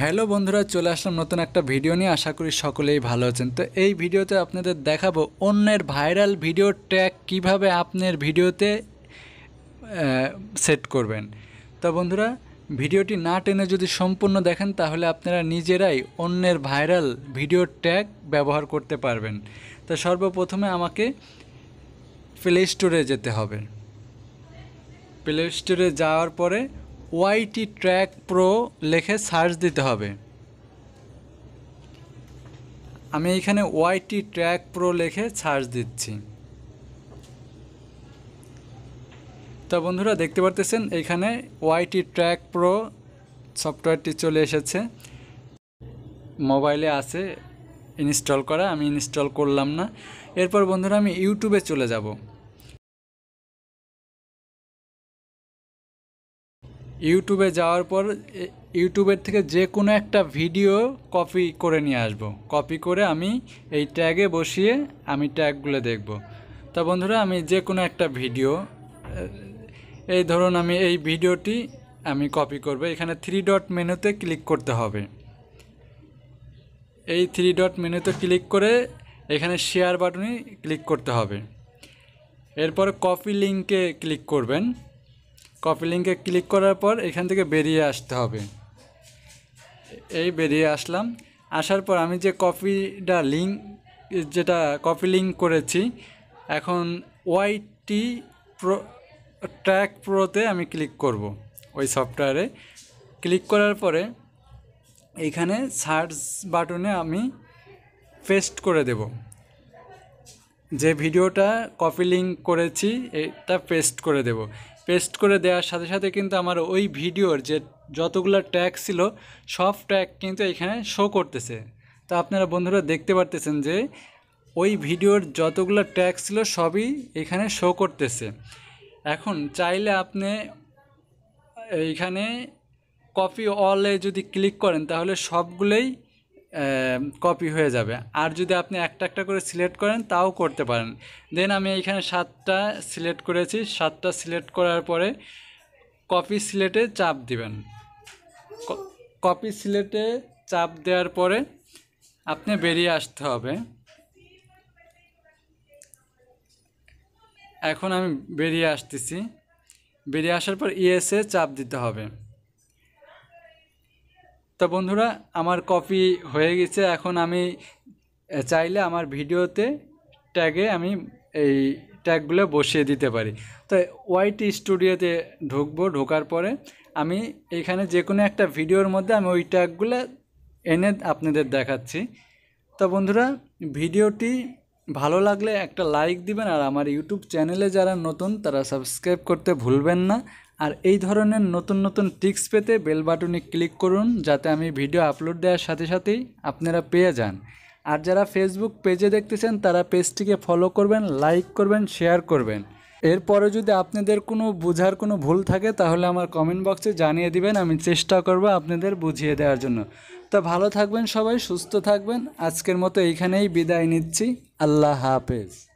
Hello বন্ধুরা চলে আসলাম নতুন একটা ভিডিও নিয়ে আশা করি সকলেই ভালো আছেন তো এই ভিডিওতে আপনাদের দেখাবো অন্যের ভাইরাল ভিডিও ট্যাগ কিভাবে আপনার ভিডিওতে সেট করবেন তো বন্ধুরা ভিডিওটি না টেনে যদি সম্পূর্ণ দেখেন তাহলে আপনারা নিজেরাই অন্যের ভাইরাল ভিডিও ট্যাগ ব্যবহার করতে পারবেন তো সর্বপ্রথমে আমাকে প্লে স্টোরে যেতে হবে প্লে স্টোরে যাওয়ার পরে ওয়াইটি ট্র্যাক প্রো লেখে সার্চ দিতে হবে আমি এখানে ওয়াইটি ট্র্যাক প্রো লেখে সার্চ দিচ্ছি তা বন্ধুরা দেখতে পারতেছেন এখানে ওয়াইটি ট্র্যাক প্রো সফটওয়্যারটি চলে এসেছে মোবাইলে আছে ইনস্টল করা আমি ইনস্টল করলাম না এরপর বন্ধুরা আমি ইউটিউবে চলে যাব ইউটিউবে যাওয়ার পর ইউটিউবের থেকে যে কোনো একটা ভিডিও কপি করে নিয়ে আসব। কপি করে আমি এই ট্যাগে বসিয়ে আমি ট্যাগগুলো দেখব তা বন্ধুরা আমি যে কোনো একটা ভিডিও এই ধরুন আমি এই ভিডিওটি আমি কপি করব এখানে থ্রি ডট মেনুতে ক্লিক করতে হবে এই থ্রি ডট মেনুতে ক্লিক করে এখানে শেয়ার বাটনে ক্লিক করতে হবে এরপর কপি লিঙ্কে ক্লিক করবেন কপি লিঙ্কে ক্লিক করার পর এখান থেকে বেরিয়ে আসতে হবে এই বেরিয়ে আসলাম আসার পর আমি যে কপিটা লিঙ্ক যেটা কপি লিঙ্ক করেছি এখন ওয়াইটি প্রো ট্র্যাক প্রোতে আমি ক্লিক করব ওই সফটওয়্যারে ক্লিক করার পরে এখানে সার্চ বাটনে আমি পেস্ট করে দেব যে ভিডিওটা কপি লিঙ্ক করেছি এটা পেস্ট করে দেব পেস্ট করে দেওয়ার সাথে সাথে কিন্তু আমার ওই ভিডিওর যে যতগুলো ট্যাগ ছিল সব ট্যাগ কিন্তু এখানে শো করতেছে তো আপনারা বন্ধুরা দেখতে পারতেছেন যে ওই ভিডিওর যতগুলো ট্যাগ ছিল সবই এখানে শো করতেছে এখন চাইলে আপনি এইখানে কপি অলে যদি ক্লিক করেন তাহলে সবগুলোই কপি হয়ে যাবে আর যদি আপনি একটা একটা করে সিলেক্ট করেন তাও করতে পারেন দেন আমি এখানে সাতটা সিলেক্ট করেছি সাতটা সিলেক্ট করার পরে কপি সিলেটে চাপ দিবেন কপি সিলেটে চাপ দেওয়ার পরে আপনি বেরিয়ে আসতে হবে এখন আমি বেরিয়ে আসতেছি বেরিয়ে আসার পর ইএসএ চাপ দিতে হবে তো বন্ধুরা আমার কপি হয়ে গেছে এখন আমি চাইলে আমার ভিডিওতে ট্যাগে আমি এই ট্যাগগুলো বসিয়ে দিতে পারি তো ওয়াইটি স্টুডিওতে ঢুকবো ঢোকার পরে আমি এখানে যে কোনো একটা ভিডিওর মধ্যে আমি ওই ট্যাগগুলো এনে আপনাদের দেখাচ্ছি তো বন্ধুরা ভিডিওটি ভালো লাগলে একটা লাইক দিবেন আর আমার ইউটিউব চ্যানেলে যারা নতুন তারা সাবস্ক্রাইব করতে ভুলবেন না আর এই ধরনের নতুন নতুন টিক্স পেতে বেল বাটনে ক্লিক করুন যাতে আমি ভিডিও আপলোড দেওয়ার সাথে সাথেই আপনারা পেয়ে যান আর যারা ফেসবুক পেজে দেখতেছেন তারা পেজটিকে ফলো করবেন লাইক করবেন শেয়ার করবেন এরপরে যদি আপনাদের কোনো বোঝার কোনো ভুল থাকে তাহলে আমার কমেন্ট বক্সে জানিয়ে দিবেন আমি চেষ্টা করব আপনাদের বুঝিয়ে দেওয়ার জন্য তা ভালো থাকবেন সবাই সুস্থ থাকবেন আজকের মতো এইখানেই বিদায় নিচ্ছি আল্লাহ হাফেজ